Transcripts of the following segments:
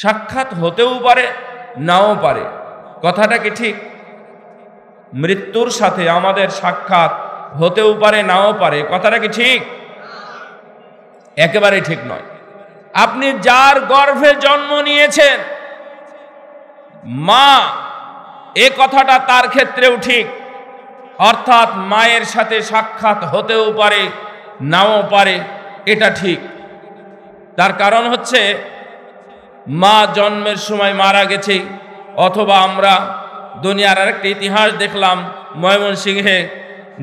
সাক্ষাৎ হতেও পারে নাও পারে কথাটা কি ঠিক মৃত্যুর সাথে আমাদের সাক্ষাৎ হতেও পারে নাও পারে কথাটা কি ঠিক একেবারে ঠিক নয় আপনি যার গর্ভে জন্ম নিয়েছেন মা এ কথাটা তার ক্ষেত্রেও ঠিক অর্থাৎ মায়ের সাথে সাক্ষাৎ হতেও পারে নাও পারে এটা ঠিক তার কারণ হচ্ছে মা জন্মের সময় মারা গেছে অথবা আমরা দুনিয়ার আরেকটা ইতিহাস দেখলাম ময়মনসিংহে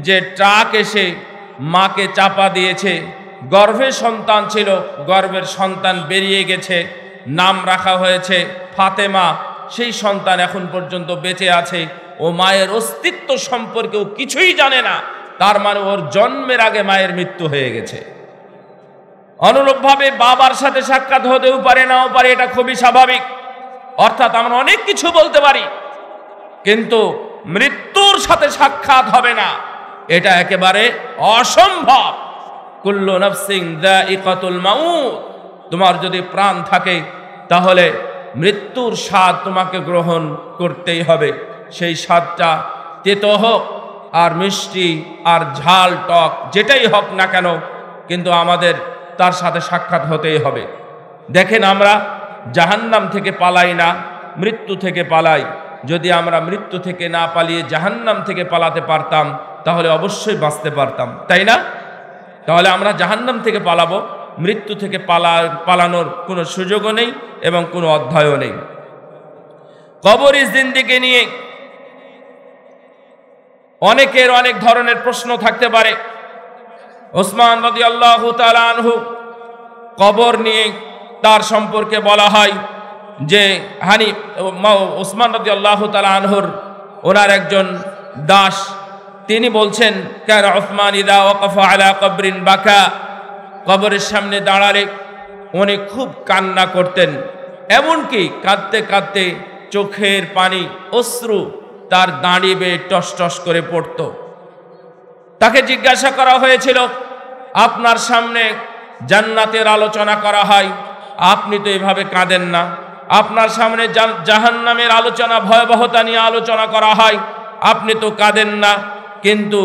যে ট্রাক এসে মাকে চাপা দিয়েছে গর্ভের সন্তান ছিল গর্ভের সন্তান বেরিয়ে গেছে নাম রাখা হয়েছে ফাতেমা সেই সন্তান এখন পর্যন্ত বেঁচে আছে ও মায়ের অস্তিত্ব সম্পর্কেও কিছুই জানে না তার মানে ওর জন্মের আগে মায়ের মৃত্যু হয়ে গেছে অনুরূপভাবে বাবার সাথে সাক্ষাৎ হতেও পারে নাও পারে এটা খুবই স্বাভাবিক অর্থাৎ আমরা অনেক কিছু বলতে পারি কিন্তু মৃত্যুর সাথে সাক্ষাৎ হবে না এটা একেবারে অসম্ভব কুল্লু নফসিং দ্য ইকতুল মাউ তোমার যদি প্রাণ থাকে তাহলে মৃত্যুর স্বাদ তোমাকে গ্রহণ করতেই হবে সেই স্বাদটা তেতো হোক আর মিষ্টি আর ঝাল টক যেটাই হোক না কেন কিন্তু আমাদের তার সাথে সাক্ষাৎ হতেই হবে দেখেন আমরা জাহান্নাম থেকে পালাই না মৃত্যু থেকে পালাই যদি আমরা মৃত্যু থেকে না পালিয়ে জাহান্নাম থেকে পালাতে পারতাম তাহলে অবশ্যই বাঁচতে পারতাম তাই না তাহলে আমরা জাহান্নাম থেকে পালাবো মৃত্যু থেকে পালা পালানোর কোনো সুযোগও নেই এবং কোনো অধ্যায়ও নেই কবর ইজিন্দিকে নিয়ে অনেকের অনেক ধরনের প্রশ্ন থাকতে পারে ওসমান নদী আল্লাহ তালহু কবর নিয়ে তার সম্পর্কে বলা হয় যে হানি ওসমান নদী আল্লাহ তালানহুর ওনার একজন দাস তিনি বলছেন কেন ওসমান ইদা ওকফা আলা কবরিন বাকা কবরের সামনে দাঁড়ালে উনি খুব কান্না করতেন এমনকি কাঁদতে কাঁদতে চোখের পানি অশ্রু তার দাঁড়িয়ে বেয়ে টস টস করে পড়তো তাকে জিজ্ঞাসা করা হয়েছিল আপনার সামনে জান্নাতের আলোচনা করা হয় আপনি তো এভাবে কাঁদেন না আপনার সামনে জাহান্নামের আলোচনা ভয়াবহতা নিয়ে আলোচনা করা হয় আপনি তো কাঁদেন না কিন্তু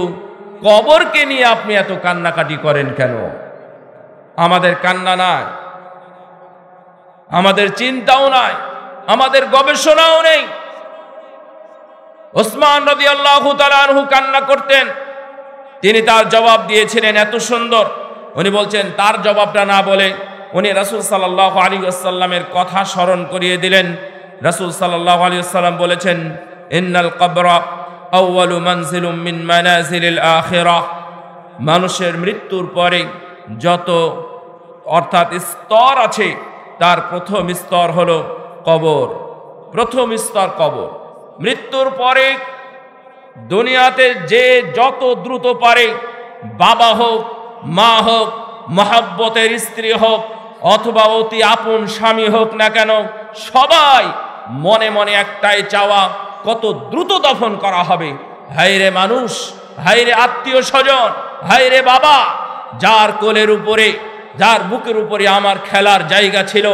কবরকে নিয়ে আপনি এত কান্নাকাটি করেন কেন আমাদের কান্না নাই আমাদের চিন্তাও নাই আমাদের গবেষণাও নেই ওসমান রবি আল্লাহ কান্না করতেন তিনি তার জবাব দিয়েছিলেন এত সুন্দর উনি বলছেন তার জবাবটা না বলে উনি রাসুল সাল্লাহ আলী আসাল্লামের কথা স্মরণ করিয়ে দিলেন রাসুল সাল্লাহ আলী আসাল্লাম বলেছেন ইন্নাল কবরা মানুষের মৃত্যুর পরে যত অর্থাৎ স্তর আছে তার প্রথম স্তর হলো কবর প্রথম স্তর কবর মৃত্যুর পরে দুনিয়াতে যে যত দ্রুত পারে বাবা হোক মা হোক মহাব্বতের স্ত্রী হোক অথবা অতি আপন স্বামী হোক না কেন সবাই মনে মনে একটাই চাওয়া কত দ্রুত দফন করা হবে হাইরে মানুষ হাইরে আত্মীয় স্বজন হাইরে বাবা যার কোলের উপরে যার বুকের উপরে আমার খেলার জায়গা ছিল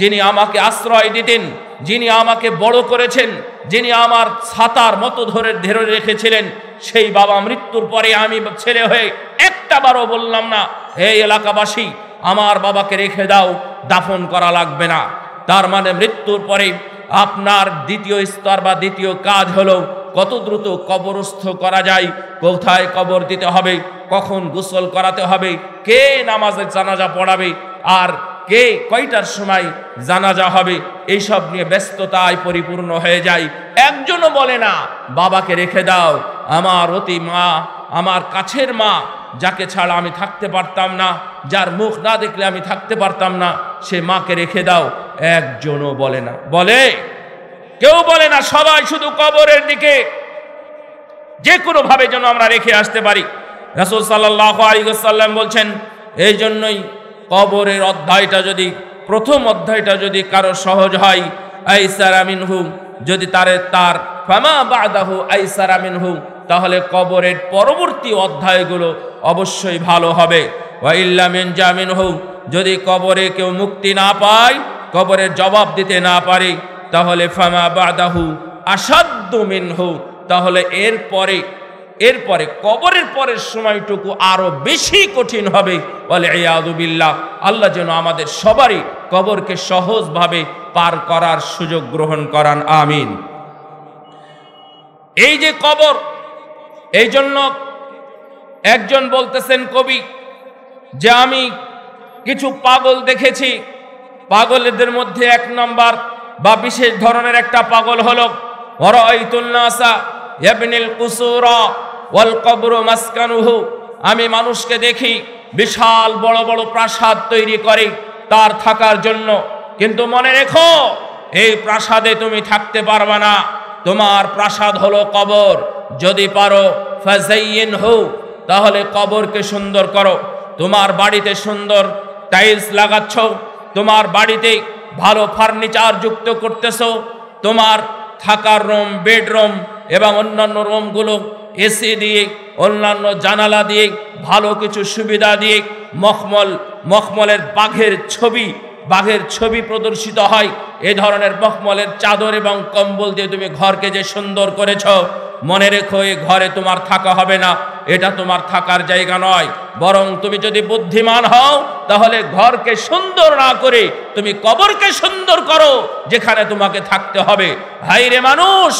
যিনি আমাকে আশ্রয় দিতেন যিনি আমাকে বড় করেছেন যিনি আমার ছাতার মতো ধরে ধরে রেখেছিলেন সেই বাবা মৃত্যুর পরে আমি ছেলে হয়ে একটা বারও বললাম না এই এলাকাবাসী আমার বাবাকে রেখে দাও দাফন করা লাগবে না তার মানে মৃত্যুর পরে আপনার দ্বিতীয় স্তর বা দ্বিতীয় কাজ হলো কত দ্রুত কবরস্থ করা যায় কোথায় কবর দিতে হবে কখন গোসল করাতে হবে কে নামাজের জানাজা পড়াবে আর কে কয়টার সময় জানাজা হবে এইসব নিয়ে ব্যস্ততায় পরিপূর্ণ হয়ে যায় একজনও বলে না বাবাকে রেখে দাও আমার অতি মা আমার কাছের মা যাকে ছাড়া আমি থাকতে পারতাম না যার মুখ না দেখলে আমি থাকতে পারতাম না সে মাকে রেখে দাও একজনও বলে না বলে কেউ বলে না সবাই শুধু কবরের দিকে যে কোনোভাবে যেন আমরা রেখে আসতে পারি রাসুল সাল্লাহ আলী সাল্লাম বলছেন এই জন্যই কবরের অধ্যায়টা যদি প্রথম অধ্যায়টা যদি কারো সহজ হয় আইসার আমিন হুম যদি তারে তার ফামা বাদাহু আইসার আমিন হুম তাহলে কবরের পরবর্তী অধ্যায়গুলো অবশ্যই ভালো হবে ওয়াইল্লামিন জামিন হুম যদি কবরে কেউ মুক্তি না পায় কবরের জবাব দিতে না পারে তাহলে ফামা বাদাহু আসাদ্য মিনহু তাহলে এর পরে এরপরে কবরের পরের সময়টুকু আরও বেশি কঠিন হবে বলে ইয়াদুবিল্লাহ আল্লাহ যেন আমাদের সবারই কবরকে সহজভাবে পার করার সুযোগ গ্রহণ করান আমিন এই যে কবর এই জন্য একজন বলতেছেন কবি যে আমি কিছু পাগল দেখেছি পাগলদের মধ্যে এক নম্বর বা বিশেষ ধরনের একটা পাগল হলো হরআইতুন্নাসা ইয়াবনিল কুসুরা আমি মানুষকে দেখি বিশাল বড় বড় প্রাসাদ তৈরি করে তার থাকার জন্য কিন্তু মনে রেখো এই প্রাসাদে তুমি থাকতে পারবে না তোমার প্রাসাদ হলো কবর যদি পারো ফাজাইন হো তাহলে কবরকে সুন্দর করো তোমার বাড়িতে সুন্দর টাইলস লাগাচ্ছ তোমার বাড়িতে ভালো ফার্নিচার যুক্ত করতেছ তোমার থাকার রুম বেডরুম এবং অন্যান্য রুমগুলো এসি দিয়ে অন্যান্য জানালা দিয়ে ভালো কিছু সুবিধা দিয়ে মখমল মখমলের বাঘের ছবি বাঘের ছবি প্রদর্শিত হয় এ ধরনের মখমলের চাদর এবং কম্বল দিয়ে তুমি ঘরকে যে সুন্দর করেছ মনে রেখো এই ঘরে তোমার থাকা হবে না এটা তোমার থাকার জায়গা নয় বরং তুমি যদি বুদ্ধিমান হও তাহলে ঘরকে সুন্দর না করে তুমি কবরকে সুন্দর করো যেখানে তোমাকে থাকতে হবে ভাইরে মানুষ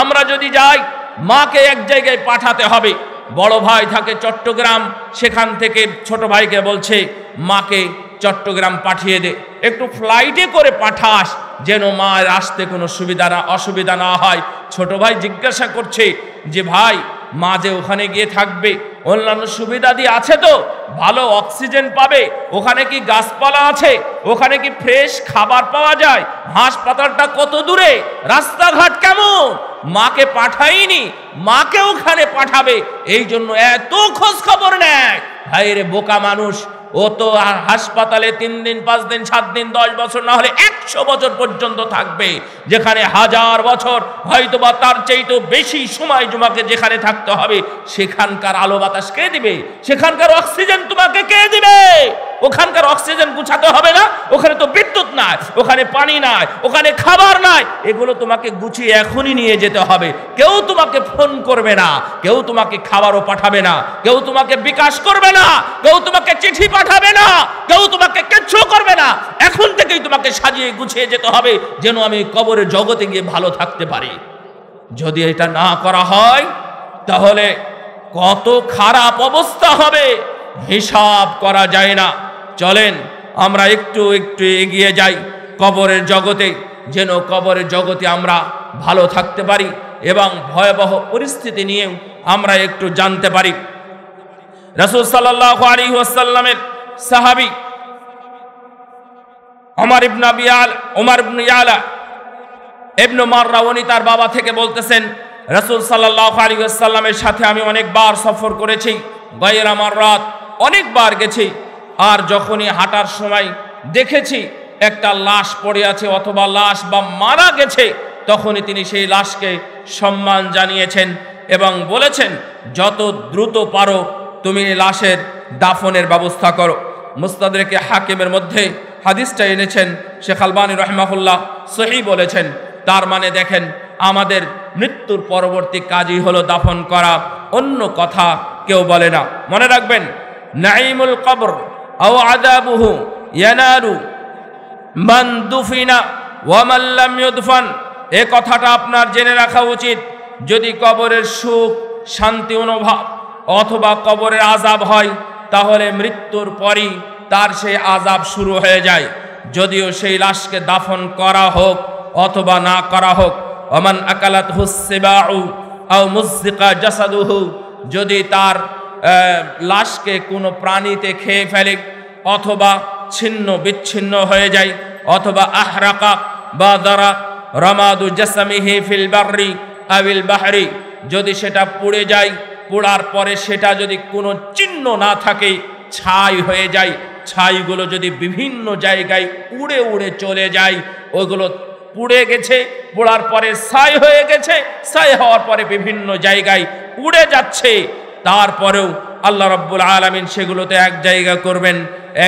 আমরা যদি যাই মাকে এক জায়গায় পাঠাতে হবে বড় ভাই থাকে চট্টগ্রাম সেখান থেকে ছোট ভাইকে বলছে মাকে চট্টগ্রাম পাঠিয়ে দে একটু ফ্লাইটে করে পাঠাস যেন মায়ের আসতে কোনো সুবিধা না অসুবিধা না হয় ছোট ভাই জিজ্ঞাসা করছে যে ভাই মা যে ওখানে গিয়ে থাকবে অন্যান্য সুবিধাদি আছে তো ভালো অক্সিজেন পাবে ওখানে কি গাছপালা আছে ওখানে কি ফ্রেশ খাবার পাওয়া যায় হাসপাতালটা কত দূরে রাস্তাঘাট কেমন মাকে পাঠাইনি মাকে ওখানে পাঠাবে এই জন্য এত খোঁজ খবর নেয় ভাইরে বোকা মানুষ ও তো হাসপাতালে তিন দিন পাঁচ দিন সাত দিন দশ বছর না হলে একশো বছর পর্যন্ত থাকবে যেখানে হাজার বছর হয়তো বা তার তো বেশি সময় তোমাকে যেখানে থাকতে হবে সেখানকার আলো বাতাস কে দিবে সেখানকার অক্সিজেন তোমাকে কে দিবে ওখানকার অক্সিজেন গুছাতে হবে না ওখানে তো বিদ্যুৎ নাই ওখানে পানি নাই ওখানে খাবার নাই এগুলো তোমাকে গুছিয়ে এখনই নিয়ে যেতে হবে কেউ তোমাকে ফোন করবে না কেউ তোমাকে খাবারও পাঠাবে না কেউ তোমাকে বিকাশ করবে না কেউ তোমাকে চিঠি পাঠাবে না কেউ তোমাকে কিচ্ছু করবে না এখন থেকেই তোমাকে সাজিয়ে গুছিয়ে যেতে হবে যেন আমি কবরের জগতে গিয়ে ভালো থাকতে পারি যদি এটা না করা হয় তাহলে কত খারাপ অবস্থা হবে হিসাব করা যায় না চলেন আমরা একটু একটু এগিয়ে যাই কবরের জগতে যেন কবরের জগতে আমরা ভালো থাকতে পারি এবং ভয়াবহ পরিস্থিতি নিয়েও আমরা একটু জানতে পারি রসুল সাল্লাহ সাহাবি অমর ইবনা বিয়াল ওমর ইবনু ইবনু মাররা উনি তার বাবা থেকে বলতেছেন রসুল সাল্লাহ আলী ওয়াসাল্লামের সাথে আমি অনেকবার সফর করেছি গয়ের মাররাত রাত অনেকবার গেছি আর যখনই হাঁটার সময় দেখেছি একটা লাশ পড়ে আছে অথবা লাশ বা মারা গেছে তখনই তিনি সেই লাশকে সম্মান জানিয়েছেন এবং বলেছেন যত দ্রুত পারো তুমি লাশের দাফনের ব্যবস্থা করো মুস্তাদেরকে হাকিমের মধ্যে হাদিসটা এনেছেন শেখ আলবানী রহমাহুল্লাহ সহি বলেছেন তার মানে দেখেন আমাদের মৃত্যুর পরবর্তী কাজই হলো দাফন করা অন্য কথা কেউ বলে না মনে রাখবেন নাইমুল কবর আও আদাবুহু ইয়ানারু মান দুফিনা ওয়ামাল্লাম ইউদফান এ কথাটা আপনার জেনে রাখা উচিত যদি কবরের সুখ শান্তি অনুভব অথবা কবরের আজাব হয় তাহলে মৃত্যুর পরই তার সেই আজাব শুরু হয়ে যায় যদিও সেই লাশকে দাফন করা হোক অথবা না করা হোক অমান আকালাত হুসেবা আউ মুসিকা জাসাদুহু যদি তার লাশকে কোনো প্রাণীতে খেয়ে ফেলে অথবা ছিন্ন বিচ্ছিন্ন হয়ে যায় অথবা আহরাকা বা দ্বারা রমাদু জাসামিহি ফিল বাহরি আবিল বাহারি যদি সেটা পুড়ে যায় পোড়ার পরে সেটা যদি কোনো চিহ্ন না থাকে ছাই হয়ে যায় ছাইগুলো যদি বিভিন্ন জায়গায় উড়ে উড়ে চলে যায় ওগুলো পুড়ে গেছে পোড়ার পরে ছাই হয়ে গেছে ছাই হওয়ার পরে বিভিন্ন জায়গায় উড়ে যাচ্ছে তারপরেও আল্লাহ রব্বুল আলমিন সেগুলোতে এক জায়গা করবেন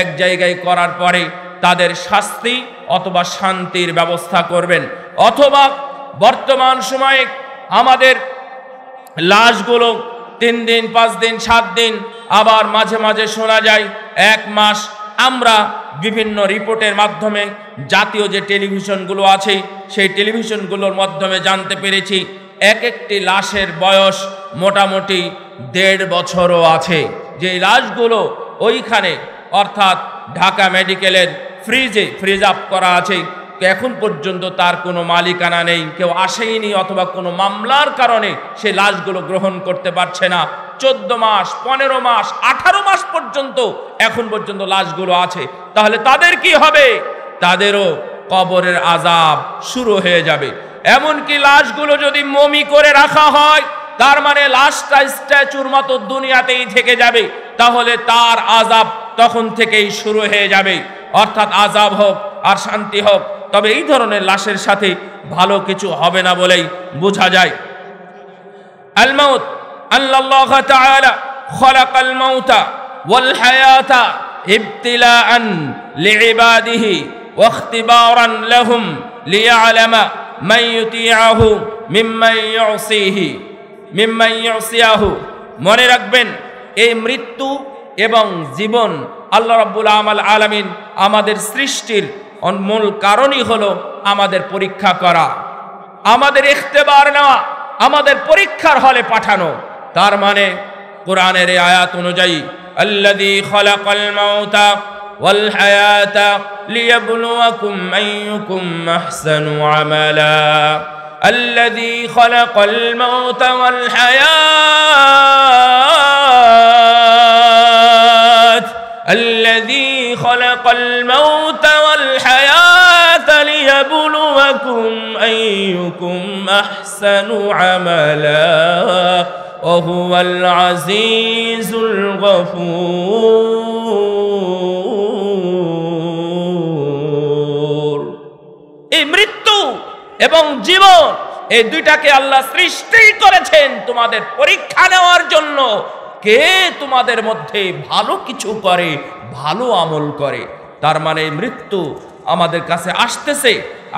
এক জায়গায় করার পরে তাদের শাস্তি অথবা শান্তির ব্যবস্থা করবেন অথবা বর্তমান সময়ে আমাদের লাশগুলো তিন দিন পাঁচ দিন সাত দিন আবার মাঝে মাঝে শোনা যায় এক মাস আমরা বিভিন্ন রিপোর্টের মাধ্যমে জাতীয় যে টেলিভিশনগুলো আছে সেই টেলিভিশনগুলোর মাধ্যমে জানতে পেরেছি এক একটি লাশের বয়স মোটামুটি দেড় বছরও আছে যে লাশগুলো ওইখানে অর্থাৎ ঢাকা মেডিকেলের ফ্রিজে ফ্রিজ আপ করা আছে এখন পর্যন্ত তার কোনো মালিকানা নেই কেউ আসেইনি অথবা কোনো মামলার কারণে সে লাশগুলো গ্রহণ করতে পারছে না চোদ্দ মাস পনেরো মাস আঠারো মাস পর্যন্ত এখন পর্যন্ত লাশগুলো আছে তাহলে তাদের কি হবে তাদেরও কবরের আজাব শুরু হয়ে যাবে এমনকি লাশগুলো যদি মমি করে রাখা হয় তার মানে লাশটা স্ট্যাচুর মতো দুনিয়াতেই থেকে যাবে তাহলে তার আজাব তখন থেকেই শুরু হয়ে যাবে অর্থাৎ আজাব হোক আর শান্তি হোক তবে এই ধরনের লাশের সাথে ভালো কিছু হবে না বলেই বোঝা যায় আলমাউত আল্লাহ তাআলা খলাক আলমাউতা ওয়াল হায়াতা ইবতিলাআন লিইবাদিহি واختبارا لهم ليعلم من يطيعه ممن يعصيه মিম্মাইয়াহু মনে রাখবেন এই মৃত্যু এবং জীবন আল্লাহ রব্বুল আমাল আলমিন আমাদের সৃষ্টির মূল কারণই হলো আমাদের পরীক্ষা করা আমাদের ইখতেবার নেওয়া আমাদের পরীক্ষার হলে পাঠানো তার মানে কোরআনের আয়াত অনুযায়ী আল্লাহ الذي خلق الموت والحياة الذي خلق الموت والحياة ليبلوكم أيكم أحسن عملا وهو العزيز الغفور এবং জীবন এই দুইটাকে আল্লাহ সৃষ্টি করেছেন তোমাদের পরীক্ষা নেওয়ার জন্য কে তোমাদের মধ্যে ভালো কিছু করে ভালো আমল করে তার মানে মৃত্যু আমাদের কাছে আসতেছে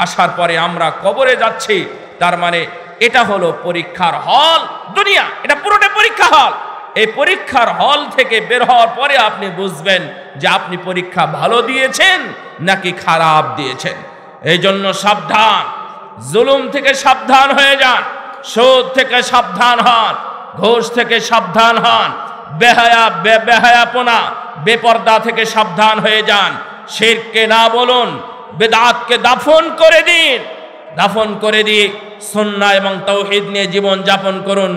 আসার পরে আমরা কবরে যাচ্ছি তার মানে এটা হলো পরীক্ষার হল দুনিয়া এটা পুরোটা পরীক্ষা হল এই পরীক্ষার হল থেকে বের হওয়ার পরে আপনি বুঝবেন যে আপনি পরীক্ষা ভালো দিয়েছেন নাকি খারাপ দিয়েছেন এই জন্য সাবধান জুলুম থেকে সাবধান হয়ে যান সুদ থেকে সাবধান হন ঘোষ থেকে সাবধান হন বেহায়া বেহায়াপনা বেপর্দা থেকে সাবধান হয়ে যান শেরকে না বলুন বেদাতকে দাফন করে দিন দাফন করে দিয়ে সন্না এবং তৌহিদ নিয়ে জীবন যাপন করুন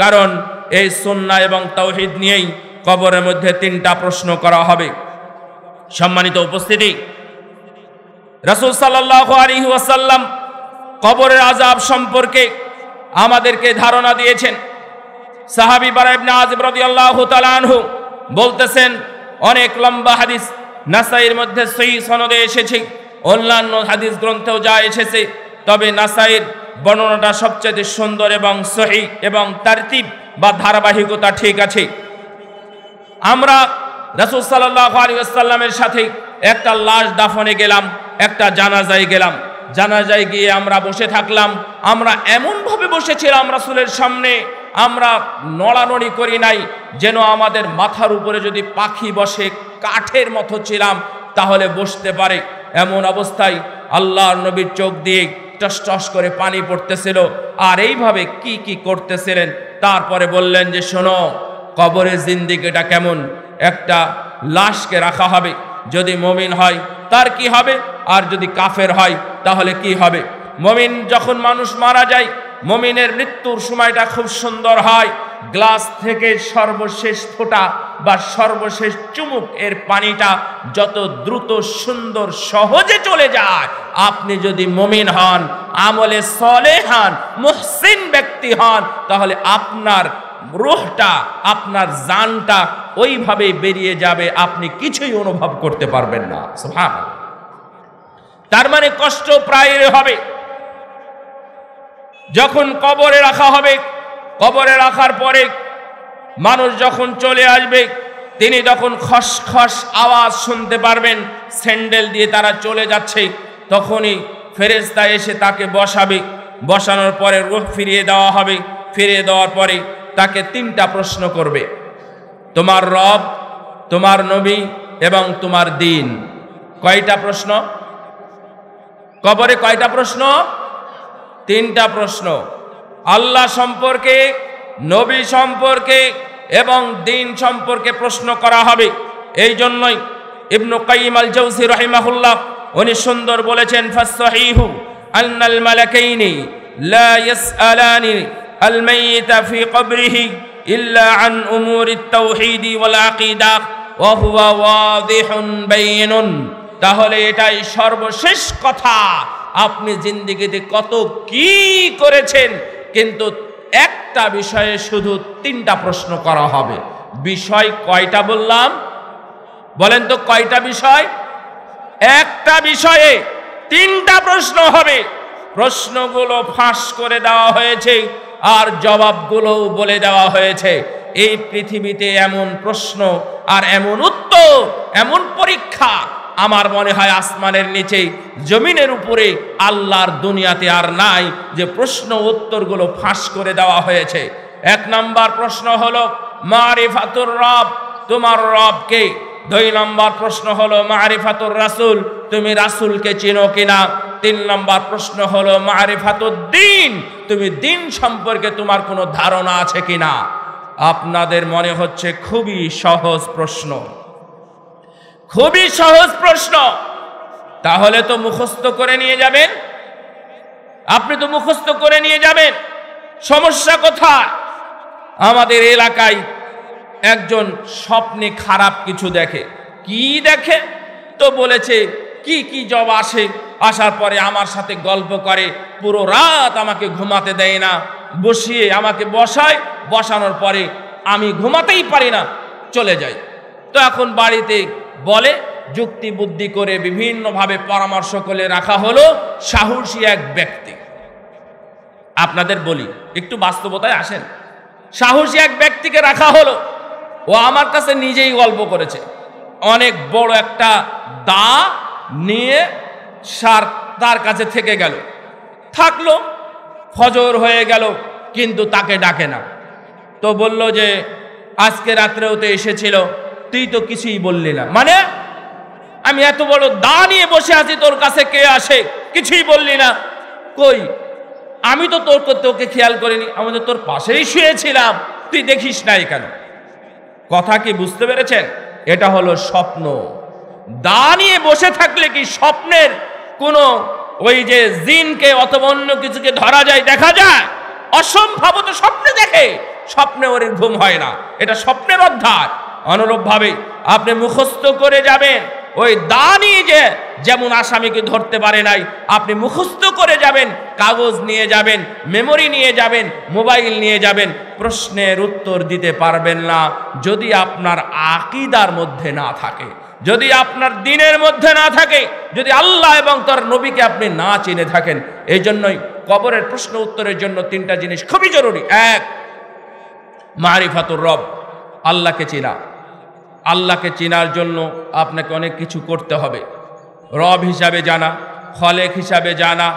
কারণ এই সন্না এবং তৌহিদ নিয়েই কবরের মধ্যে তিনটা প্রশ্ন করা হবে সম্মানিত উপস্থিতি রসুল সাল্লাহ আলী ওয়াসাল্লাম কবরের আজাব সম্পর্কে আমাদেরকে ধারণা দিয়েছেন সাহাবি বারাইবনা আজব রদি আল্লাহ তালানহু বলতেছেন অনেক লম্বা হাদিস নাসাইয়ের মধ্যে সহি সনদে এসেছে অন্যান্য হাদিস গ্রন্থেও যা এসেছে তবে নাসাইয়ের বর্ণনাটা সবচেয়ে সুন্দর এবং সহি এবং তারতিব বা ধারাবাহিকতা ঠিক আছে আমরা রাসুল সাল্লাহ আলী আসাল্লামের সাথে একটা লাশ দাফনে গেলাম একটা জানাজাই গেলাম জানাজায় গিয়ে আমরা বসে থাকলাম আমরা এমনভাবে বসেছিলাম রাসুলের সামনে আমরা নড়ানড়ি করি নাই যেন আমাদের মাথার উপরে যদি পাখি বসে কাঠের মতো ছিলাম তাহলে বসতে পারে এমন অবস্থায় আল্লাহর নবীর চোখ দিয়ে টস টস করে পানি পড়তেছিল আর এইভাবে কি কি করতেছিলেন তারপরে বললেন যে শোনো কবরের জিন্দিগিটা কেমন একটা লাশকে রাখা হবে যদি মমিন হয় তার কি হবে আর যদি কাফের হয় তাহলে কি হবে মমিন যখন মানুষ মারা যায় মমিনের মৃত্যুর সময়টা খুব সুন্দর হয় গ্লাস থেকে সর্বশেষ ফোটা বা সর্বশেষ চুমুক এর পানিটা যত দ্রুত সুন্দর সহজে চলে যায় আপনি যদি মমিন হন আমলে সলে হন মুহসিন ব্যক্তি হন তাহলে আপনার রোহটা আপনার জানটা ওইভাবে বেরিয়ে যাবে আপনি কিছুই অনুভব করতে পারবেন না তার মানে কষ্ট প্রায় হবে যখন কবরে রাখা হবে কবরে রাখার পরে মানুষ যখন চলে আসবে তিনি তখন খসখস আওয়াজ শুনতে পারবেন স্যান্ডেল দিয়ে তারা চলে যাচ্ছে তখনই ফেরেস্তা এসে তাকে বসাবে বসানোর পরে রোহ ফিরিয়ে দেওয়া হবে ফিরিয়ে দেওয়ার পরে তাকে তিনটা প্রশ্ন করবে তোমার রব তোমার নবী এবং তোমার দিন কয়টা প্রশ্ন কবরে কয়টা প্রশ্ন তিনটা প্রশ্ন আল্লাহ সম্পর্কে নবী সম্পর্কে এবং দিন সম্পর্কে প্রশ্ন করা হবে এই জন্যই ইবনু কাইম আল জৌসি রহিমাহুল্লাহ উনি সুন্দর বলেছেন ফাসহিহু আন্নাল মালাকাইনি লা ইয়াসআলানি الميت في قبره إلا عن أمور التوحيد والعقيدة وهو واضح بين তাহলে এটাই সর্বশেষ কথা আপনি জিন্দিগিতে কত কি করেছেন কিন্তু একটা বিষয়ে শুধু তিনটা প্রশ্ন করা হবে বিষয় কয়টা বললাম বলেন তো কয়টা বিষয় একটা বিষয়ে তিনটা প্রশ্ন হবে প্রশ্নগুলো ফাঁস করে দেওয়া হয়েছে আর জবাবগুলোও বলে দেওয়া হয়েছে এই পৃথিবীতে এমন প্রশ্ন আর এমন উত্তর এমন পরীক্ষা আমার মনে হয় আসমানের নিচে জমিনের উপরে আল্লাহর দুনিয়াতে আর নাই যে প্রশ্ন উত্তরগুলো ফাঁস করে দেওয়া হয়েছে এক নাম্বার প্রশ্ন হলো মারিফাতুর রব তোমার রবকে দুই নম্বর প্রশ্ন হলো মারিফাতুর রাসুল তুমি রাসুলকে চিনো কিনা তিন নম্বর প্রশ্ন হলো মারিফাতুর দিন তুমি দিন সম্পর্কে তোমার কোনো ধারণা আছে কিনা আপনাদের মনে হচ্ছে খুবই সহজ প্রশ্ন খুবই সহজ প্রশ্ন তাহলে তো মুখস্থ করে নিয়ে যাবেন আপনি তো মুখস্থ করে নিয়ে যাবেন সমস্যা কোথায় আমাদের এলাকায় একজন স্বপ্নে খারাপ কিছু দেখে কি দেখে তো বলেছে কি কি জব আসে আসার পরে আমার সাথে গল্প করে পুরো রাত আমাকে ঘুমাতে দেয় না বসিয়ে আমাকে বসায় বসানোর পরে আমি ঘুমাতেই পারি না চলে যাই তো এখন বাড়িতে বলে যুক্তি বুদ্ধি করে বিভিন্নভাবে পরামর্শ করে রাখা হলো সাহসী এক ব্যক্তি আপনাদের বলি একটু বাস্তবতায় আসেন সাহসী এক ব্যক্তিকে রাখা হলো ও আমার কাছে নিজেই গল্প করেছে অনেক বড় একটা দা নিয়ে সার তার কাছে থেকে গেল থাকলো ফজর হয়ে গেল কিন্তু তাকে ডাকে না তো বলল যে আজকে রাত্রেও তো এসেছিল তুই তো কিছুই বললি না মানে আমি এত বড় দা নিয়ে বসে আছি তোর কাছে কে আসে কিছুই বললি না কই আমি তো তোর তোকে খেয়াল করিনি আমি তো তোর পাশেই শুয়েছিলাম তুই দেখিস না এখানে কথা কি বুঝতে পেরেছেন এটা হলো স্বপ্ন নিয়ে বসে থাকলে কি স্বপ্নের কোনো ওই যে জিনকে অথবা অন্য কিছুকে ধরা যায় দেখা যায় অসম্ভবত স্বপ্নে দেখে স্বপ্নে ওর ঘুম হয় না এটা স্বপ্নের অধ্যায় অনুরূপভাবে আপনি মুখস্থ করে যাবেন ওই দানি যে যেমন আসামিকে ধরতে পারে নাই আপনি মুখস্থ করে যাবেন কাগজ নিয়ে যাবেন মেমোরি নিয়ে যাবেন মোবাইল নিয়ে যাবেন প্রশ্নের উত্তর দিতে পারবেন না যদি আপনার আকিদার মধ্যে না থাকে যদি আপনার দিনের মধ্যে না থাকে যদি আল্লাহ এবং তার নবীকে আপনি না চিনে থাকেন এই জন্যই কবরের প্রশ্ন উত্তরের জন্য তিনটা জিনিস খুবই জরুরি এক মারিফাতুর রব আল্লাহকে চিনা আল্লাহকে চেনার জন্য আপনাকে অনেক কিছু করতে হবে রব হিসাবে জানা খলেক হিসাবে জানা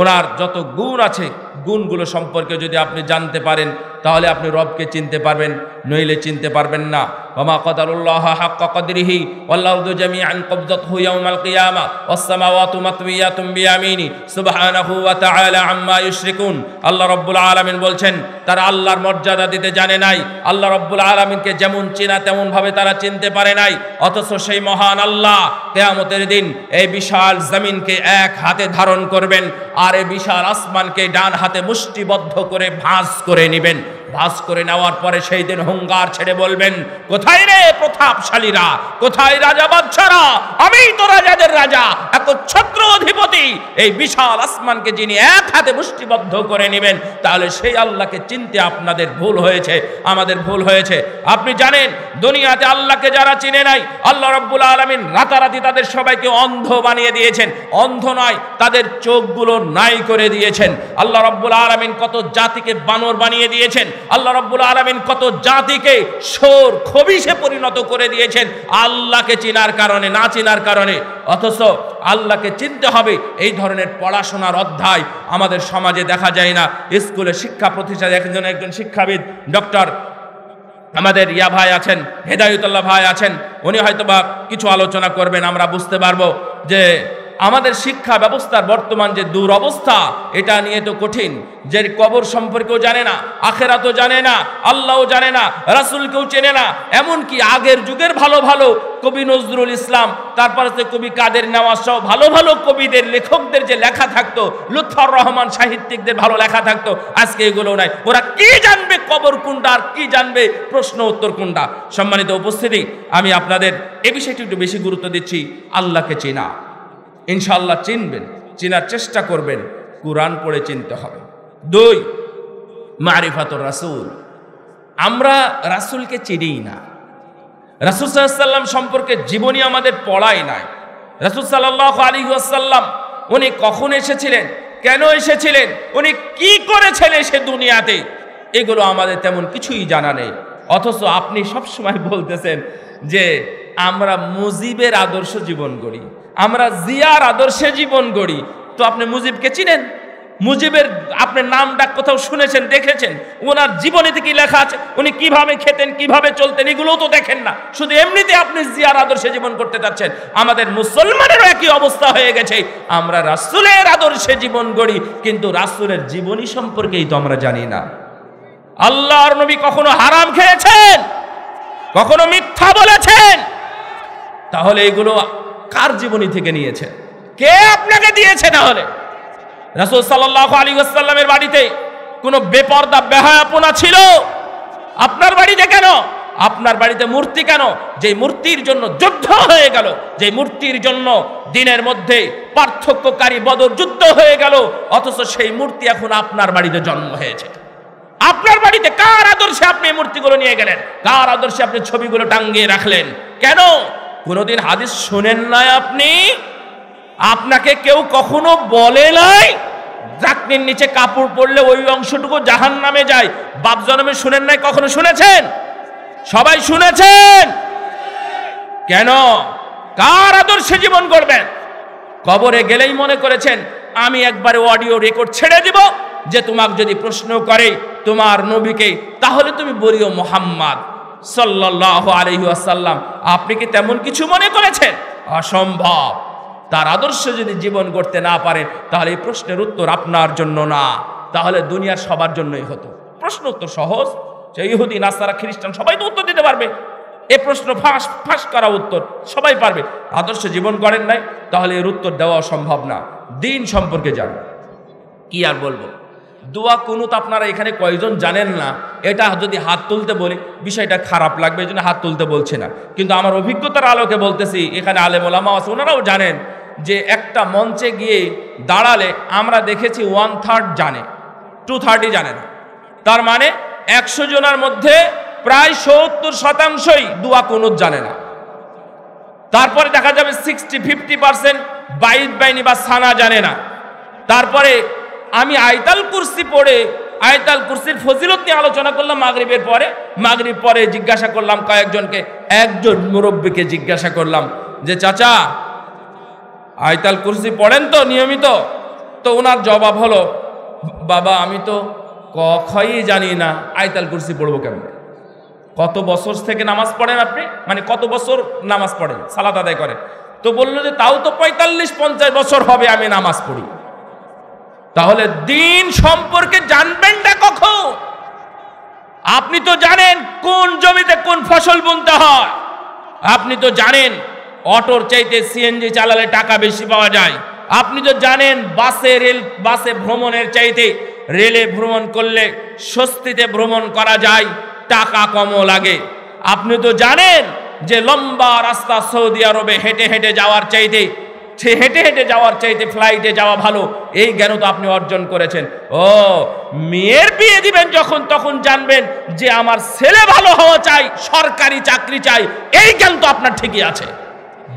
ওনার যত গুণ আছে গুণগুলো সম্পর্কে যদি আপনি জানতে পারেন তাহলে আপনি রবকে চিনতে পারবেন নইলে চিনতে পারবেন না وما قدر الله حق قدره والأرض جميعا قبضته يوم القيامة والسماوات مطويات بيمينه سبحانه وتعالى عما يشركون আল্লাহ রব্বুল আলামিন বলছেন তারা আল্লাহর মর্যাদা দিতে জানে নাই আল্লাহ রব্বুল আলামিনকে যেমন চিনা তেমন ভাবে তারা চিনতে পারে নাই অথচ সেই মহান আল্লাহ কেয়ামতের দিন এই বিশাল জমিনকে এক হাতে ধারণ করবেন আর এই বিশাল আসমানকে ডান হাতে হাতে মুষ্টিবদ্ধ করে ভাঁজ করে নেবেন ভাঁজ করে নেওয়ার পরে সেই দিন হুঙ্গার ছেড়ে বলবেন কোথায় রে প্রতাপশালীরা কোথায় রাজা বাচ্চারা আমি তো রাজাদের রাজা ছত্র অধিপতি এই বিশাল আসমানকে যিনি এক হাতে মুষ্টিবদ্ধ করে নেবেন তাহলে সেই আল্লাহকে চিনতে আপনাদের ভুল হয়েছে আমাদের ভুল হয়েছে আপনি জানেন দুনিয়াতে আল্লাহকে যারা চিনে নাই আল্লাহ রব্বুল আলমিন রাতারাতি তাদের সবাইকে অন্ধ বানিয়ে দিয়েছেন অন্ধ নয় তাদের চোখগুলো নাই করে দিয়েছেন আল্লাহ রব রব্বুল আলমিন কত জাতিকে বানর বানিয়ে দিয়েছেন আল্লাহ রব্বুল আলমিন কত জাতিকে সোর খবিসে পরিণত করে দিয়েছেন আল্লাহকে চিনার কারণে না চিনার কারণে অথচ আল্লাহকে চিনতে হবে এই ধরনের পড়াশোনার অধ্যায় আমাদের সমাজে দেখা যায় না স্কুলে শিক্ষা প্রতিষ্ঠা একজন একজন শিক্ষাবিদ ডক্টর আমাদের ইয়া ভাই আছেন হেদায়তুল্লাহ ভাই আছেন উনি হয়তো বা কিছু আলোচনা করবেন আমরা বুঝতে পারবো যে আমাদের শিক্ষা ব্যবস্থার বর্তমান যে দুরবস্থা এটা নিয়ে তো কঠিন যে কবর সম্পর্কেও জানে না আখেরা তো জানে না আল্লাহও জানে না রাসুলকেও চেনে না এমনকি আগের যুগের ভালো ভালো কবি নজরুল ইসলাম তারপরে কবি কাদের নেওয়াজ সহ ভালো ভালো কবিদের লেখকদের যে লেখা থাকতো লুৎফর রহমান সাহিত্যিকদের ভালো লেখা থাকতো আজকে এগুলো নাই ওরা কি জানবে কবর কোনটা আর কি জানবে প্রশ্ন উত্তর কোনটা সম্মানিত উপস্থিতি আমি আপনাদের এ বিষয়টি একটু বেশি গুরুত্ব দিচ্ছি আল্লাহকে চেনা ইনশাল্লাহ চিনবেন চিনার চেষ্টা করবেন কোরআন পড়ে চিনতে হবে দুই মারিফাত রাসুল আমরা রাসুলকে চিনিই না রাসুল সাল্লাম সম্পর্কে জীবনী আমাদের পড়াই নাই রাসুল সাল্লাহ আলী আসাল্লাম উনি কখন এসেছিলেন কেন এসেছিলেন উনি কি করেছেন এসে দুনিয়াতে এগুলো আমাদের তেমন কিছুই জানা নেই অথচ আপনি সবসময় বলতেছেন যে আমরা মুজিবের আদর্শ জীবন করি আমরা জিয়ার আদর্শে জীবন গড়ি তো আপনি মুজিবকে চিনেন মুজিবের আপনার নাম ডাক কোথাও শুনেছেন দেখেছেন ওনার জীবনীতে কি লেখা আছে উনি কিভাবে খেতেন কিভাবে চলতেন এগুলোও তো দেখেন না শুধু এমনিতে আপনি জিয়ার আদর্শে জীবন করতে চাচ্ছেন আমাদের মুসলমানেরও একই অবস্থা হয়ে গেছে আমরা রাসুলের আদর্শে জীবন গড়ি কিন্তু রাসুলের জীবনী সম্পর্কেই তো আমরা জানি না আল্লাহর নবী কখনো হারাম খেয়েছেন কখনো মিথ্যা বলেছেন তাহলে এগুলো কার জীবনী থেকে নিয়েছে কে আপনাকে দিয়েছে না হলে রাসুল সাল্লাহ আলী আসাল্লামের বাড়িতে কোনো বেপর্দা বেহায়াপনা ছিল আপনার বাড়িতে কেন আপনার বাড়িতে মূর্তি কেন যে মূর্তির জন্য যুদ্ধ হয়ে গেল যে মূর্তির জন্য দিনের মধ্যে পার্থক্যকারী বদর যুদ্ধ হয়ে গেল অথচ সেই মূর্তি এখন আপনার বাড়িতে জন্ম হয়েছে আপনার বাড়িতে কার আদর্শে আপনি মূর্তিগুলো নিয়ে গেলেন কার আদর্শে আপনি ছবিগুলো টাঙ্গিয়ে রাখলেন কেন কোনোদিন হাদিস শোনেন নাই আপনি আপনাকে কেউ কখনো বলে নাই জাকনির নিচে কাপড় পরলে ওই অংশটুকু জাহান নামে যায় বাপ জনমে শুনেন নাই কখনো শুনেছেন সবাই শুনেছেন কেন কার আদর্শে জীবন করবেন কবরে গেলেই মনে করেছেন আমি একবারে অডিও রেকর্ড ছেড়ে দিব যে তোমাকে যদি প্রশ্ন করে তোমার নবীকে তাহলে তুমি বলিও মোহাম্মদ সাল্লাহ আলহিহাসাল্লাম আপনি কি তেমন কিছু মনে করেছেন অসম্ভব তার আদর্শ যদি জীবন করতে না পারেন তাহলে এই প্রশ্নের উত্তর আপনার জন্য না তাহলে দুনিয়ার সবার জন্যই হতো প্রশ্ন উত্তর সহজ যে ইহুদি নাস্তারা খ্রিস্টান সবাই তো উত্তর দিতে পারবে এ প্রশ্ন ফাঁস ফাঁস করা উত্তর সবাই পারবে আদর্শ জীবন করেন নাই তাহলে এর উত্তর দেওয়া সম্ভব না দিন সম্পর্কে জান কি আর বলবো দোয়া কুনুত আপনারা এখানে কয়জন জানেন না এটা যদি হাত তুলতে বলি বিষয়টা খারাপ লাগবে এই জন্য হাত তুলতে বলছে না কিন্তু আমার অভিজ্ঞতার আলোকে বলতেছি এখানে আলেম ওলামা আছে ওনারাও জানেন যে একটা মঞ্চে গিয়ে দাঁড়ালে আমরা দেখেছি ওয়ান থার্ড জানে টু থার্ডই জানে না তার মানে একশো জনের মধ্যে প্রায় সত্তর শতাংশই দুয়া কুনুত জানে না তারপরে দেখা যাবে সিক্সটি ফিফটি পার্সেন্ট বাইদ বাইনি বা সানা জানে না তারপরে আমি আয়তাল কুরসি পড়ে আয়তাল কুরসির ফজিলত নিয়ে আলোচনা করলাম মাগরীবের পরে মাগরীব পরে জিজ্ঞাসা করলাম কয়েকজনকে একজন মুরব্বীকে জিজ্ঞাসা করলাম যে চাচা আয়তাল কুরসি পড়েন তো নিয়মিত তো ওনার জবাব হলো বাবা আমি তো কখনই জানি না আয়তাল কুরসি পড়বো কেমন কত বছর থেকে নামাজ পড়েন আপনি মানে কত বছর নামাজ পড়েন সালাদ আদায় করেন তো বললো যে তাও তো পঁয়তাল্লিশ পঞ্চাশ বছর হবে আমি নামাজ পড়ি তাহলে দিন সম্পর্কে জানবেন না কখন আপনি তো জানেন কোন জমিতে কোন ফসল বুনতে হয় আপনি তো জানেন অটোর চাইতে সিএনজি চালালে টাকা বেশি পাওয়া যায় আপনি তো জানেন বাসে রেল বাসে ভ্রমণের চাইতে রেলে ভ্রমণ করলে স্বস্তিতে ভ্রমণ করা যায় টাকা কমও লাগে আপনি তো জানেন যে লম্বা রাস্তা সৌদি আরবে হেঁটে হেঁটে যাওয়ার চাইতে সে হেঁটে হেঁটে যাওয়ার চাইতে ফ্লাইটে যাওয়া ভালো এই জ্ঞান তো আপনি অর্জন করেছেন ও মেয়ের বিয়ে দিবেন যখন তখন জানবেন যে আমার ছেলে ভালো হওয়া চাই সরকারি চাকরি চাই এই জ্ঞান তো আপনার ঠিকই আছে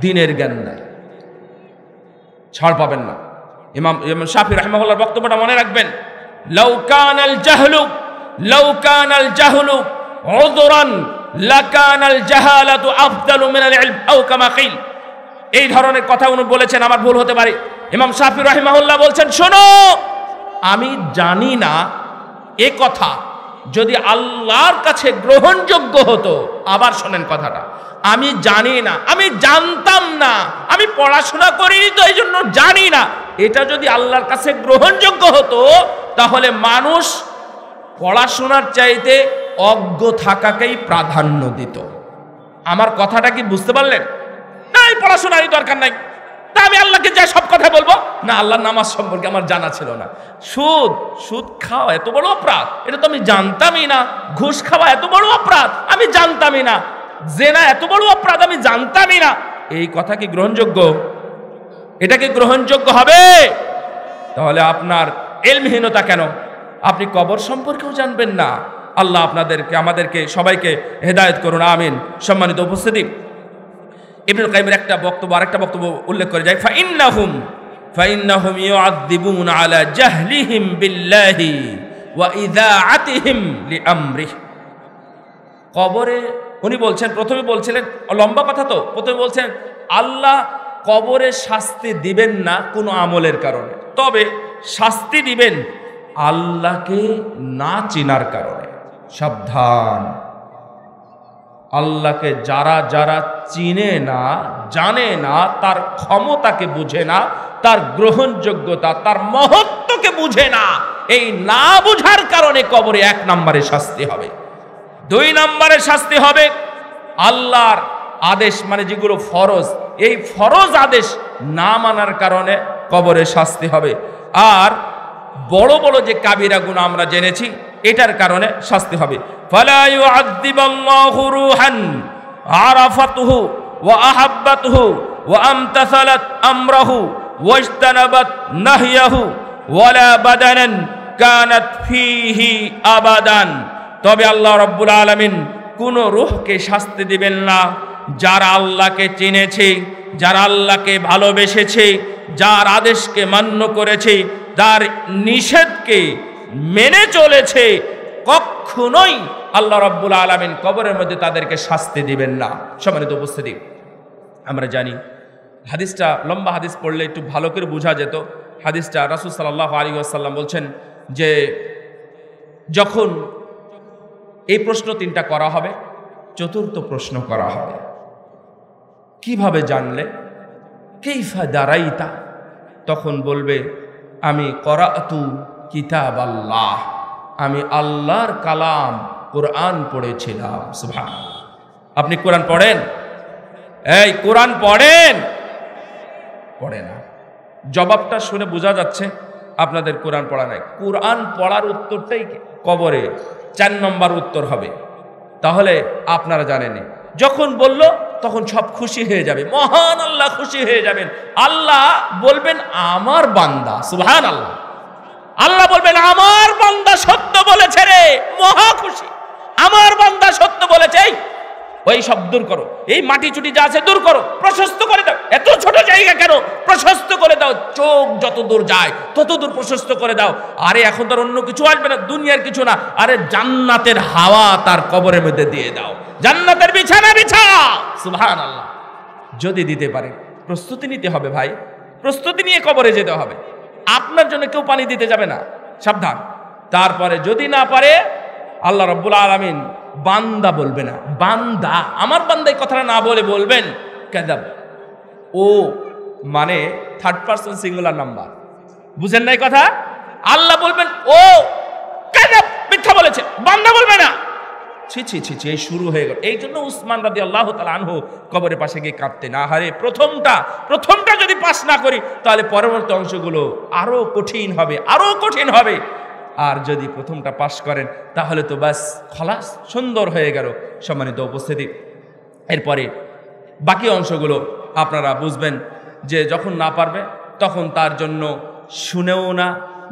দিনের জ্ঞান নাই ছাড় পাবেন না ইমাম ইমাম শাফি রহমাল্লার বক্তব্যটা মনে রাখবেন লৌকান আল জাহলু লৌকান আল জাহলু অদরান লাকান আল জাহালাতু আফদালু মিনাল ইলম আও কামা কিল এই ধরনের কথা উনি বলেছেন আমার ভুল হতে পারে ইমাম সাফি রহিমাহুল্লাহ বলছেন শোনো আমি জানি না এ কথা যদি আল্লাহর কাছে গ্রহণযোগ্য হতো আবার শোনেন কথাটা আমি জানি না আমি জানতাম না আমি পড়াশোনা করিনি তো এই জন্য জানি না এটা যদি আল্লাহর কাছে গ্রহণযোগ্য হতো তাহলে মানুষ পড়াশোনার চাইতে অজ্ঞ থাকাকেই প্রাধান্য দিত আমার কথাটা কি বুঝতে পারলেন পড়াশোনারই দরকার নাই তা আমি আল্লাহকে যাই সব কথা বলবো না আল্লাহর নামাজ সম্পর্কে আমার জানা ছিল না সুদ সুদ খাওয়া এত বড় অপরাধ এটা তো আমি জানতামই না ঘুষ খাওয়া এত বড় অপরাধ আমি জানতামই না জেনা এত বড় অপরাধ আমি জানতামই না এই কথা কি গ্রহণযোগ্য এটা কি গ্রহণযোগ্য হবে তাহলে আপনার এলমহীনতা কেন আপনি কবর সম্পর্কেও জানবেন না আল্লাহ আপনাদেরকে আমাদেরকে সবাইকে হেদায়ত করুন আমিন সম্মানিত উপস্থিতি ইবনুল কাইমের একটা বক্তব্য আরেকটা বক্তব্য উল্লেখ করে যায় ফাইন্নাহুম ফাইন্নাহুম ইউআযযিবুন আলা জাহলিহিম বিল্লাহি ওয়া ইযাআতিহিম লিআমরি কবরে উনি বলছেন প্রথমে বলছিলেন লম্বা কথা তো প্রথমে বলছেন আল্লাহ কবরে শাস্তি দিবেন না কোনো আমলের কারণে তবে শাস্তি দিবেন আল্লাহকে না চেনার কারণে সাবধান আল্লাহকে যারা যারা চিনে না জানে না তার ক্ষমতাকে বুঝে না তার গ্রহণযোগ্যতা তার মহত্বকে বুঝে না এই না বুঝার কারণে কবরে এক নম্বরে শাস্তি হবে দুই নম্বরে শাস্তি হবে আল্লাহর আদেশ মানে যেগুলো ফরজ এই ফরজ আদেশ না মানার কারণে কবরে শাস্তি হবে আর বড় বড় যে কাবিরা গুণ আমরা জেনেছি এটার কারণে শাস্তি হবে ফিহি আবাদান তবে আল্লাহ রব্বুল আলমিন কোন রুহকে শাস্তি দিবেন না যারা আল্লাহকে চিনেছে যারা আল্লাহকে ভালোবেসেছে যার আদেশকে মান্য করেছে তার নিষেধকে মেনে চলেছে কখনোই আল্লাহ রব্বুল আলমিন কবরের মধ্যে তাদেরকে শাস্তি দিবেন না সম্মানিত উপস্থিতি আমরা জানি হাদিসটা লম্বা হাদিস পড়লে একটু ভালো করে বোঝা যেত হাদিসটা রাসুল সাল্লাহ আলী আসাল্লাম বলছেন যে যখন এই প্রশ্ন তিনটা করা হবে চতুর্থ প্রশ্ন করা হবে কিভাবে জানলে কেইফা দাঁড়াইতা তখন বলবে আমি করা তু কিতাব আল্লাহ আমি আল্লাহর কালাম কোরআন পড়েছিলাম সুভা আপনি কোরআন পড়েন এই কোরআন পড়েন পড়ে না জবাবটা শুনে বোঝা যাচ্ছে আপনাদের কোরআন পড়া নাই কোরআন পড়ার উত্তরটাই কবরে চার নম্বর উত্তর হবে তাহলে আপনারা জানেনি যখন বলল তখন সব খুশি হয়ে যাবে মহান আল্লাহ খুশি হয়ে যাবেন আল্লাহ বলবেন আমার বান্দা সুহান আল্লাহ আল্লাহ বলবেন আমার বন্দা সত্য বলেছে রে মহা খুশি আমার বান্দা সত্য বলেছে ওই সব দূর করো এই মাটি চুটি যা আছে দূর করো প্রশস্ত করে দাও এত ছোট জায়গা কেন প্রশস্ত করে দাও চোখ যত দূর যায় তত দূর প্রশস্ত করে দাও আরে এখন তার অন্য কিছু আসবে না দুনিয়ার কিছু না আরে জান্নাতের হাওয়া তার কবরের মধ্যে দিয়ে দাও জান্নাতের বিছানা বিছা সুহান আল্লাহ যদি দিতে পারে প্রস্তুতি নিতে হবে ভাই প্রস্তুতি নিয়ে কবরে যেতে হবে আপনার জন্য কেউ পানি দিতে যাবে না সাবধান তারপরে যদি না পারে আল্লাহ রব্বুল আলমিন বান্দা বলবে না বান্দা আমার বান্দা কথাটা না বলে বলবেন কেদাব ও মানে থার্ড পার্সন সিঙ্গুলার নাম্বার বুঝেন না কথা আল্লাহ বলবেন ও কেদাব মিথ্যা বলেছে বান্দা বলবে না ছি ছি ছি ছি শুরু হয়ে গেল এই জন্য উসমান রাদি আল্লাহ তালা আনহু কবরের পাশে গিয়ে কাঁদতে না হারে প্রথমটা প্রথমটা যদি পাস না করি তাহলে পরবর্তী অংশগুলো আরও কঠিন হবে আরও কঠিন হবে আর যদি প্রথমটা পাশ করেন তাহলে তো ব্যাস খলাস সুন্দর হয়ে গেল সম্মানিত উপস্থিতি এরপরে বাকি অংশগুলো আপনারা বুঝবেন যে যখন না পারবে তখন তার জন্য শুনেও না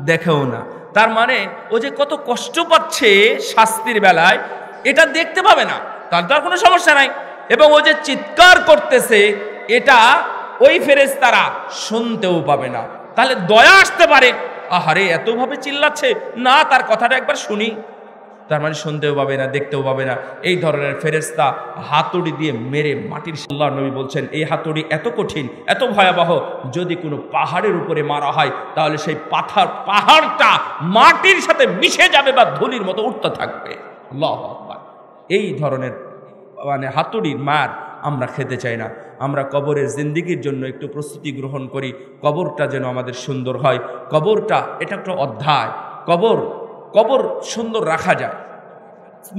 দেখেও না তার মানে ও যে কত কষ্ট পাচ্ছে শাস্তির বেলায় এটা দেখতে পাবে না তার তো আর কোনো সমস্যা নাই এবং ও যে চিৎকার করতেছে এটা ওই ফেরেজ তারা শুনতেও পাবে না তাহলে দয়া আসতে পারে আহারে এতভাবে চিল্লাচ্ছে না তার কথাটা একবার শুনি তার মানে শুনতেও পাবে না দেখতেও পাবে না এই ধরনের ফেরেস্তা হাতুড়ি দিয়ে মেরে মাটির সাল্লাহ নবী বলছেন এই হাতুড়ি এত কঠিন এত ভয়াবহ যদি কোনো পাহাড়ের উপরে মারা হয় তাহলে সেই পাথার পাহাড়টা মাটির সাথে মিশে যাবে বা ধুলির মতো উঠতে থাকবে ল এই ধরনের মানে হাতুড়ির মার আমরা খেতে চাই না আমরা কবরের জিন্দিগির জন্য একটু প্রস্তুতি গ্রহণ করি কবরটা যেন আমাদের সুন্দর হয় কবরটা এটা একটা অধ্যায় কবর কবর সুন্দর রাখা যায়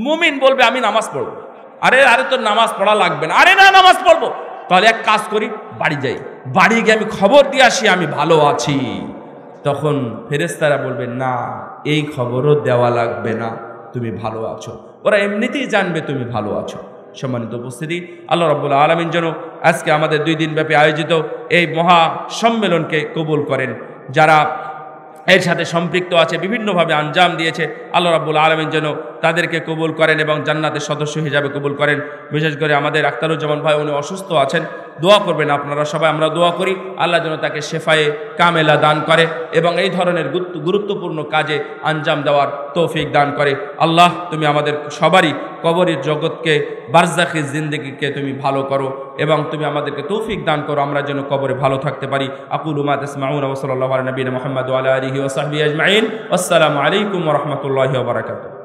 মুমিন বলবে আমি নামাজ পড়ব আরে আরে তোর নামাজ পড়া লাগবে না আরে না নামাজ পড়বো তাহলে এক কাজ করি বাড়ি যাই বাড়ি গিয়ে আমি খবর দিয়ে আসি আমি ভালো আছি তখন ফেরেস্তারা বলবে না এই খবরও দেওয়া লাগবে না তুমি ভালো আছো ওরা এমনিতেই জানবে তুমি ভালো আছো সম্মানিত উপস্থিতি আল্লাহ রব্বুল্লা আলমিন যেন আজকে আমাদের দুই দিন ব্যাপী আয়োজিত এই মহা সম্মেলনকে কবুল করেন যারা এর সাথে সম্পৃক্ত আছে বিভিন্নভাবে আঞ্জাম দিয়েছে আল্লাহ রাবুল আলমিন জন্য তাদেরকে কবুল করেন এবং জান্নাতের সদস্য হিসাবে কবুল করেন বিশেষ করে আমাদের আখতারুজ্জামান ভাই উনি অসুস্থ আছেন দোয়া করবেন আপনারা সবাই আমরা দোয়া করি আল্লাহ যেন তাকে শেফায়ে কামেলা দান করে এবং এই ধরনের গুরুত্বপূর্ণ কাজে আঞ্জাম দেওয়ার তৌফিক দান করে আল্লাহ তুমি আমাদের সবারই কবরের জগৎকে বারজাখির জিন্দগিকে তুমি ভালো করো এবং তুমি আমাদেরকে তৌফিক দান করো আমরা যেন কবরে ভালো থাকতে পারি আকুল উমাদ ইসমাউন ওসল্লা নবীন মোহাম্মদ আলী আসসালামু আলাইকুম রহমতুল্লাহ বারাকাতু